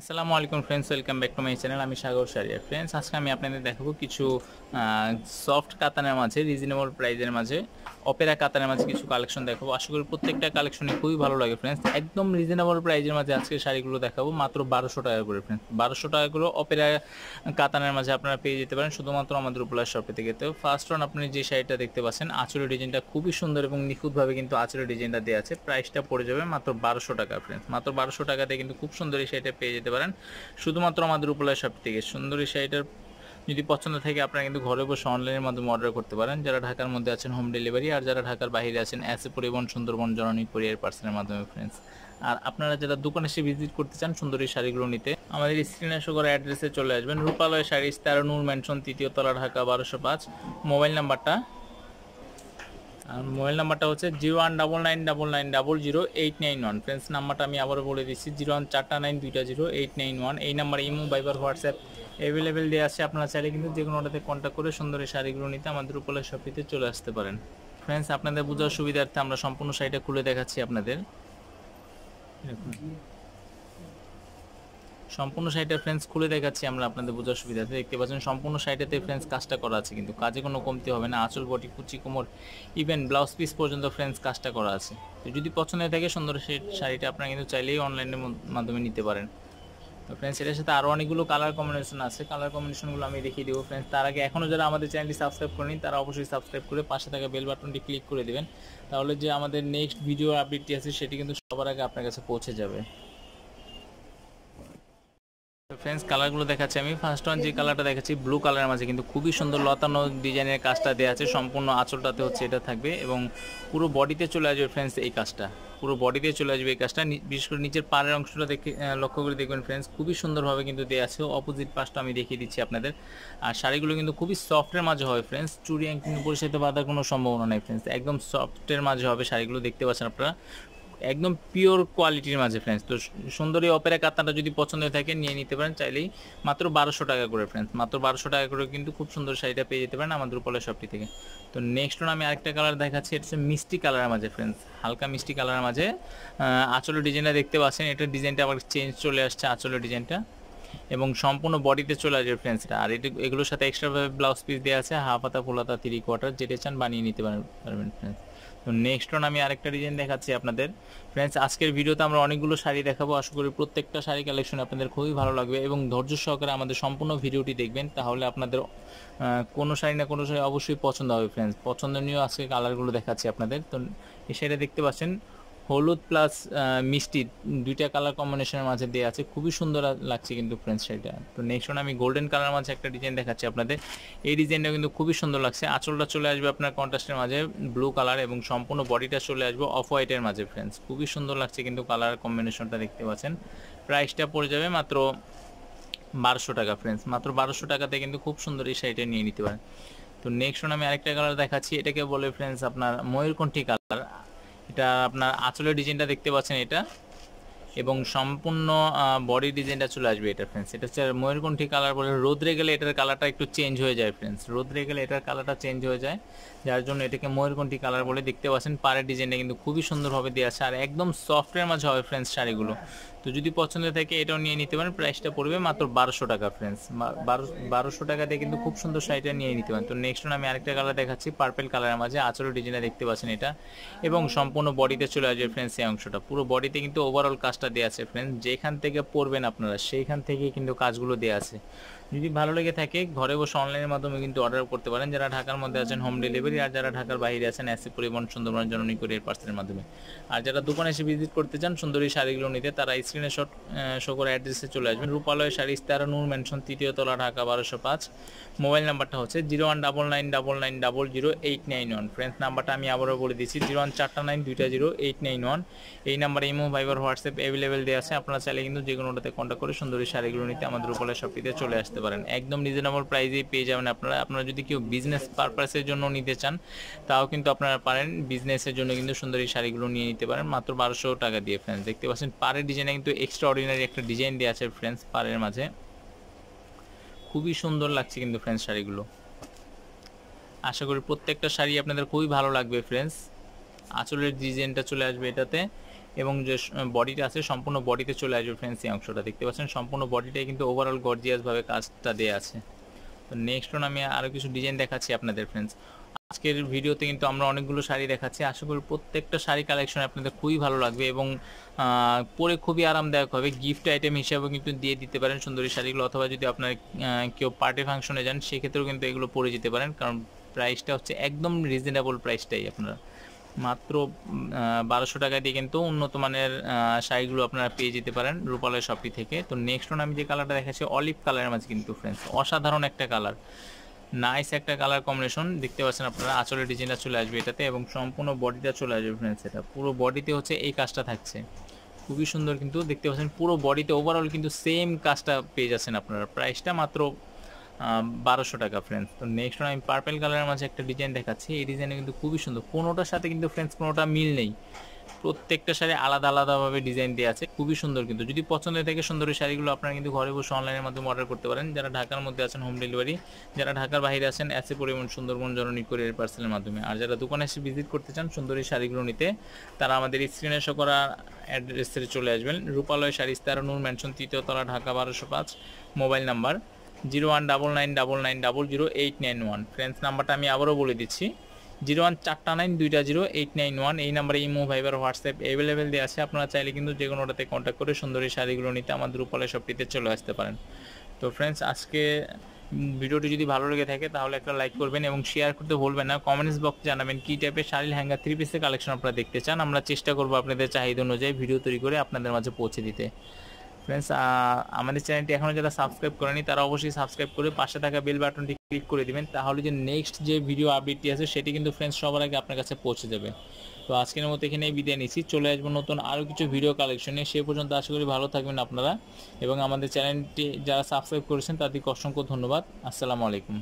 আসসালামু আলাইকুম friends welcome back to my channel আমি সাগর সারিয়া ফ্রেন্ডস আজকে আমি আপনাদের দেখাবো কিছু সফট কাতানের মাঝে রিজনেবল প্রাইজের মাঝে অপেরা কাতারের মাঝে কিছু কালেকশন দেখাবো আশা করি প্রত্যেকটা কালেকশনই খুবই ভালো লাগে ফ্রেন্ডস একদম রিজনেবল প্রাইজের মাঝে আজকে শাড়িগুলো দেখাবো মাত্র বারোশো টাকা করে ফ্রেন্ডস বারোশো টাকা করে অপেরা কাতানের মাঝে আপনারা পেয়ে যেতে পারেন শুধুমাত্র আমাদের উপলার শপে থেকে তো ফার্স্ট ওয়ান আপনি যে শাড়িটা দেখতে পাচ্ছেন আঁচলের ডিজাইনটা খুবই সুন্দর এবং নিখুঁতভাবে কিন্তু আঁচলের ডিজাইনটা দেওয়া আছে প্রাইসটা পড়ে যাবে মাত্র বারোশো টাকা ফ্রেন্ডস মাত্র বারোশো টাকাতে কিন্তু খুব সুন্দর এই শাড়িটা পেয়ে যেতে পারেন শুধুমাত্র আমাদের উপলার শপ থেকে সুন্দর এই শাড়িটার যদি পছন্দ থাকে আপনারা কিন্তু ঘরে বসে অনলাইনের মাধ্যমে অর্ডার করতে পারেন যারা ঢাকার মধ্যে আছেন হোম ডেলিভারি আর যারা ঢাকার বাইরে আছেন এ পরিবহন সুন্দরবন জননী কোরিয়ার পার্সেলের মাধ্যমে ফ্রেন্ডস আর আপনারা যারা দোকানে এসে ভিজিট করতে চান সুন্দরী শাড়িগুলো নিতে আমাদের স্ক্রিনে শো করা অ্যাড্রেসে চলে আসবেন রূপালয় শাড়ি তেরো নূর ম্যানশন তৃতীয় তলা ঢাকা বারোশো পাঁচ মোবাইল নাম্বারটা আর মোবাইল নাম্বারটা হচ্ছে zero one double nine double nine double zero eight nine one friends নাম্বারটা আমি আবারও বলে দিচ্ছি জিরো ওয়ান চারটা নাইন দুইটা জিরো এইট নাইন ওয়ান এই number imo Viber WhatsApp available দেওয়া আছে আপনারা চাইলে কিন্তু যে কোনোটাতে কন্ট্যাক্ট করে সুন্দর এই শাড়িগুলো নিতে আমাদের উপলে শপিতে চলে আসতে পারেন ফ্রেন্ডস আপনাদের বোঝার সুবিধার্থে আমরা সম্পূর্ণ শাড়িটা খুলে দেখাচ্ছি আপনাদের সম্পূর্ণ শাড়িটা ফ্রেন্ডস খুলে দেখাচ্ছি আমরা আপনাদের বোঝার সুবিধাতে দেখতে পাচ্ছেন সম্পূর্ণ শাড়িটাতে ফ্রেন্ডস কাজটা করা আছে কিন্তু কাজে কোনো কমতি হবে না আঁচল বটি কুচি কোমর ইভেন ব্লাউজ পিস পর্যন্ত ফ্রেন্ডস কাজটা করা আছে তো যদি পছন্দ থাকে সুন্দর সেই শাড়িটা আপনারা কিন্তু চাইলেই অনলাইনের মাধ্যমে নিতে পারেন তো ফ্রেন্ডস এটার সাথে আরও অনেকগুলো কালার কম্বিনেশন আছে কালার কম্বিনেশনগুলো আমি দেখিয়ে দেবো ফ্রেন্ডস তার আগে এখনও যারা আমাদের চ্যানেলটি সাবস্ক্রাইব করেনি তারা অবশ্যই সাবস্ক্রাইব করে পাশে থাকা বেল বাটনটি ক্লিক করে দেবেন তাহলে যে আমাদের নেক্সট ভিডিও আপডেটটি আছে সেটি কিন্তু সবার আগে আপনার কাছে পৌঁছে যাবে ফ্রেন্ডস কালারগুলো দেখাচ্ছি আমি ফার্স্ট ওয়ান যে কালারটা দেখাচ্ছি ব্লু কালারের মাঝে কিন্তু খুবই সুন্দর লতানো ডিজাইনের কাজটা দেওয়া আছে সম্পূর্ণ আঁচলটাতে হচ্ছে এটা থাকবে এবং পুরো বডিতে চলে আসবে ফ্রেন্ডস এই কাজটা পুরো বডিতে চলে আসবে এই কাজটা বিশেষ করে নিচের পাড়ের অংশটা দেখে লক্ষ্য করে দেখবেন ফ্রেন্ডস খুবই সুন্দরভাবে কিন্তু দেওয়া আছে অপোজিট পাশটা আমি দেখিয়ে দিচ্ছি আপনাদের আর শাড়িগুলো কিন্তু খুবই সফটের মাঝে হবে ফ্রেন্ডস চুরি কিন্তু পরিচিত বাঁধার কোনো সম্ভাবনা নেই ফ্রেন্ডস একদম সফটের মাঝে হবে শাড়িগুলো দেখতে পাচ্ছেন আপনারা একদম পিওর কোয়ালিটির মাঝে ফ্রেন্ডস তো সুন্দরী অপেরা কাতানটা যদি পছন্দ হয়ে থাকে নিয়ে নিতে পারেন চাইলেই মাত্র বারোশো টাকা করে ফ্রেন্ডস মাত্র বারোশো টাকা করে কিন্তু খুব সুন্দর শাড়িটা পেয়ে যেতে পারেন আমাদের উপলের শপটি থেকে তো নেক্সট আমি আরেকটা কালার দেখাচ্ছি এটা হচ্ছে মিষ্টি কালারের মাঝে ফ্রেন্ডস হালকা মিষ্টি কালারের মাঝে আঁচলের ডিজাইনটা দেখতে পাচ্ছেন এটার ডিজাইনটা আবার চেঞ্জ চলে আসছে আঁচলের ডিজাইনটা এবং সম্পূর্ণ বডিতে চলে আসবে ফ্রেন্ডসটা আর এটি এগুলোর সাথে এক্সট্রাভাবে ব্লাউজ পিস দেওয়া আছে হাফ হাতা ফুল হাতা থ্রি কোয়ার্টার যেটা চান বানিয়ে নিতে পারবেন ফ্রেন্ডস তো নেক্সট অন আমি আরেকটা ডিজাইন দেখাচ্ছি আপনাদের ফ্রেন্ডস আজকের ভিডিওতে আমরা অনেকগুলো শাড়ি দেখাবো আশা করি প্রত্যেকটা শাড়ি কালেকশন আপনাদের খুবই ভালো লাগবে এবং ধৈর্য সহকারে আমাদের সম্পূর্ণ ভিডিওটি দেখবেন তাহলে আপনাদের কোনো শাড়ি না কোনো শাড়ি অবশ্যই পছন্দ হবে ফ্রেন্ডস পছন্দনীয় আজকে কালারগুলো দেখাচ্ছি আপনাদের তো এই শাড়িটা দেখতে পাচ্ছেন হলুদ প্লাস মিষ্টি দুইটা কালার কম্বিনেশনের মাঝে দেওয়া আছে খুবই সুন্দর লাগছে কিন্তু ফ্রেন্ডস শাড়িটা তো নেক্সট আমি গোল্ডেন কালার মাঝে একটা ডিজাইন দেখাচ্ছি আপনাদের এই ডিজাইনটা কিন্তু খুবই সুন্দর লাগছে আঁচলটা চলে আসবে আপনার কন্ট্রাস্টের মাঝে ব্লু কালার এবং সম্পূর্ণ বডিটা চলে আসবে অফ হোয়াইটের মাঝে ফ্রেন্ডস খুবই সুন্দর লাগছে কিন্তু কালার কম্বিনেশনটা দেখতে পাচ্ছেন প্রাইসটা পড়ে যাবে মাত্র বারোশো টাকা ফ্রেন্ডস মাত্র বারোশো টাকাতে কিন্তু খুব সুন্দর এই শাড়িটা নিয়ে নিতে পারেন তো নেক্সট আমি আরেকটা কালার দেখাচ্ছি এটাকে বলে ফ্রেন্ডস আপনার ময়ূরকণ্ঠী কালার এটা আপনার আঁচলের ডিজাইনটা দেখতে পাচ্ছেন এটা এবং সম্পূর্ণ বডি ডিজাইনটা চলে আসবে এটা ফ্রেন্ডস এটা হচ্ছে ময়ূরকণ্ঠি কালার বলে রোদ্রে গেলে এটার কালারটা একটু চেঞ্জ হয়ে যায় ফ্রেন্ডস রোদ্রে গেলে এটার কালারটা চেঞ্জ হয়ে যায় যার জন্য এটাকে ময়ূরকণ্ঠি কালার বলে দেখতে পাচ্ছেন পাড়ের ডিজাইনটা কিন্তু খুবই সুন্দরভাবে দেওয়া আছে আর একদম সফটের মাঝে হবে ফ্রেন্ডস শাড়িগুলো তো যদি পছন্দ থাকে এটাও নিয়ে নিতে পারেন প্রাইসটা পড়বে মাত্র বারোশো টাকা ফ্রেন্ডস বারোশো টাকাতে কিন্তু খুব সুন্দর শাড়িটা নিয়ে নিতে পারেন তো নেক্সট আমি আরেকটা কালার দেখাচ্ছি পার্পেল কালারের মাঝে আচলের ডিজাইনটা দেখতে পাচ্ছেন এটা এবং সম্পূর্ণ বডিতে চলে আসবে ফ্রেন্ডস এই অংশটা পুরো বডিতে কিন্তু ওভারঅল কাজটা দেওয়া আছে ফ্রেন্ডস যেখান থেকে পরবেন আপনারা সেইখান থেকে কিন্তু কাজগুলো দেওয়া আছে যদি ভালো লেগে থাকে ঘরে বসে অনলাইনের মাধ্যমে কিন্তু অর্ডার করতে পারেন যারা ঢাকার মধ্যে আছেন হোম ডেলিভারি আর যারা ঢাকার বাইরে আছেন এসি পরিবহন সুন্দরবন নিকুর এর পার্সেলের মাধ্যমে আর যারা দোকানে এসে ভিজিট করতে চান সুন্দরী শাড়িগুলো নিতে তারা স্ক্রিনে শট শো করে অ্যাড্রেসে চলে আসবেন রূপালয় শাড়ি তেরো নূর মেনশন তৃতীয় তলা ঢাকা বারোশো পাঁচ মোবাইল নাম্বারটা হচ্ছে zero one double nine double nine double zero eight nine one friends নাম্বারটা আমি আবারও বলে দিচ্ছি জিরো ওয়ান চারটা নাইন দুইটা জিরো এইট নাইন ওয়ান এই নাম্বারে ইমো ভাইবার হোয়াটসঅ্যাপ অ্যাভেলেবেল দেওয়া আছে আপনারা চাইলে কিন্তু যে কোনোটাতে কন্ট্যাক্ট করে সুন্দরী শাড়িগুলো নিতে আমাদের রূপালয় শপটিতে চলে আসতে করতে পারেন একদম রিজনেবল প্রাইসেই পেয়ে যাবেন আপনারা আপনারা যদি কেউ বিজনেস পারপাসের জন্য নিতে চান তাও কিন্তু আপনারা পারেন বিজনেসের জন্য কিন্তু সুন্দর এই শাড়িগুলো নিয়ে নিতে পারেন মাত্র বারোশো টাকা দিয়ে ফ্রেন্ডস দেখতে পাচ্ছেন পারের ডিজাইনে কিন্তু এক্সট্রা অর্ডিনারি একটা ডিজাইন দেওয়া আছে ফ্রেন্ডস পাড়ের মাঝে খুবই সুন্দর লাগছে কিন্তু ফ্রেন্ডস শাড়িগুলো আশা করি প্রত্যেকটা শাড়ি আপনাদের খুবই ভালো লাগবে ফ্রেন্ডস আঁচলের ডিজাইনটা চলে আসবে এটাতে এবং যে বডিটা আছে সম্পূর্ণ বডিতে চলে আসবে ফ্রেন্ডস এই অংশটা দেখতে পাচ্ছেন সম্পূর্ণ বডিটাই কিন্তু ওভারঅল গর্জিয়াসভাবে কাজটা দেওয়া আছে তো নেক্সট ওন আমি আরও কিছু ডিজাইন দেখাচ্ছি আপনাদের ফ্রেন্ডস আজকের ভিডিওতে কিন্তু আমরা অনেকগুলো শাড়ি দেখাচ্ছি আশা করি প্রত্যেকটা শাড়ি কালেকশন আপনাদের খুবই ভালো লাগবে এবং পরে খুবই আরামদায়ক হবে গিফট আইটেম হিসাবেও কিন্তু দিয়ে দিতে পারেন সুন্দরী শাড়িগুলো অথবা যদি আপনার কেউ পার্টি ফাংশনে যান সেক্ষেত্রেও কিন্তু এগুলো পরে যেতে পারেন কারণ প্রাইসটা হচ্ছে একদম রিজনেবল প্রাইসটাই আপনারা মাত্র বারোশো টাকা দিয়ে কিন্তু উন্নত মানের শাড়িগুলো আপনারা পেয়ে যেতে পারেন রূপালয় শপি থেকে তো নেক্সট ওন আমি যে কালারটা দেখাচ্ছি অলিভ কালারের মাঝে কিন্তু ফ্রেন্ডস অসাধারণ একটা কালার নাইস একটা কালার কম্বিনেশন দেখতে পাচ্ছেন আপনারা আঁচলের ডিজাইনটা চলে আসবে এটাতে এবং সম্পূর্ণ বডিটা চলে আসবে ফ্রেন্ডস এটা পুরো বডিতে হচ্ছে এই কাজটা থাকছে খুবই সুন্দর কিন্তু দেখতে পাচ্ছেন পুরো বডিতে ওভারঅল কিন্তু সেম কাজটা পেয়ে যাচ্ছেন আপনারা প্রাইসটা মাত্র বারোশো টাকা ফ্রেন্ডস তো নেক্সট আমি পার্পেল কালারের মাঝে একটা ডিজাইন দেখাচ্ছি এই ডিজাইনে কিন্তু খুবই সুন্দর কোনোটার সাথে কিন্তু ফ্রেন্ডস কোনোটা মিল নেই প্রত্যেকটা শাড়ি আলাদা আলাদাভাবে ডিজাইন দেওয়া আছে খুবই সুন্দর কিন্তু যদি পছন্দ হয়ে থাকে সুন্দর এই শাড়িগুলো আপনারা কিন্তু ঘরে বসে অনলাইনের মাধ্যমে অর্ডার করতে পারেন যারা ঢাকার মধ্যে আছেন হোম ডেলিভারি যারা ঢাকার বাইরে আছেন এসে পরিমাণ সুন্দরবন জননী এর পার্সেলের মাধ্যমে আর যারা দোকানে এসে ভিজিট করতে চান সুন্দর এই শাড়িগুলো নিতে তারা আমাদের স্ক্রিনে শো করা অ্যাড্রেসে চলে আসবেন রূপালয় শাড়ি স্তার নূর ম্যানশন তৃতীয় তলা ঢাকা বারোশো পাঁচ mobile number zero one double nine double nine double zero eight nine one friends নাম্বারটা আমি আবারও বলে দিচ্ছি জিরো ওয়ান চারটা নাইন দুইটা জিরো এইট নাইন ওয়ান এই নাম্বারে ইমো ভাইবার হোয়াটসঅ্যাপ অ্যাভেলেবেল দেওয়া আছে আপনারা চাইলে কিন্তু যে কোনোটাতে কন্ট্যাক্ট করে সুন্দরী শাড়িগুলো নিতে আমার দ্রুপলে সবটিতে চলে আসতে পারেন তো ফ্রেন্ডস আজকে ভিডিওটি যদি ভালো লেগে থাকে তাহলে একটা লাইক করবেন এবং শেয়ার করতে ভুলবেন না কমেন্টস বক্সে জানাবেন কী টাইপের শাড়ির হ্যাঙ্গার থ্রি পিসের কালেকশন আপনারা দেখতে চান আমরা চেষ্টা করবো আপনাদের চাহিদা অনুযায়ী ভিডিও তৈরি করে আপনাদের মাঝে পৌঁছে দিতে ফ্রেন্ডস আমাদের চ্যানেলটি এখনও যারা সাবস্ক্রাইব করেনি তারা অবশ্যই সাবস্ক্রাইব করে পাশে থাকা বেল বাটনটি ক্লিক করে দিবেন তাহলে যে নেক্সট যে ভিডিও আপডেটটি আছে সেটি কিন্তু ফ্রেন্ডস সবার আগে আপনার কাছে পৌঁছে যাবে তো আজকের মতো এখানেই বিদায় নিচ্ছি চলে আসবো নতুন আরও কিছু ভিডিও কালেকশনে সে পর্যন্ত আশা করি ভালো থাকবেন আপনারা এবং আমাদের চ্যানেলটি যারা সাবস্ক্রাইব করেছেন তাদেরকে অসংখ্য ধন্যবাদ আসসালামু আলাইকুম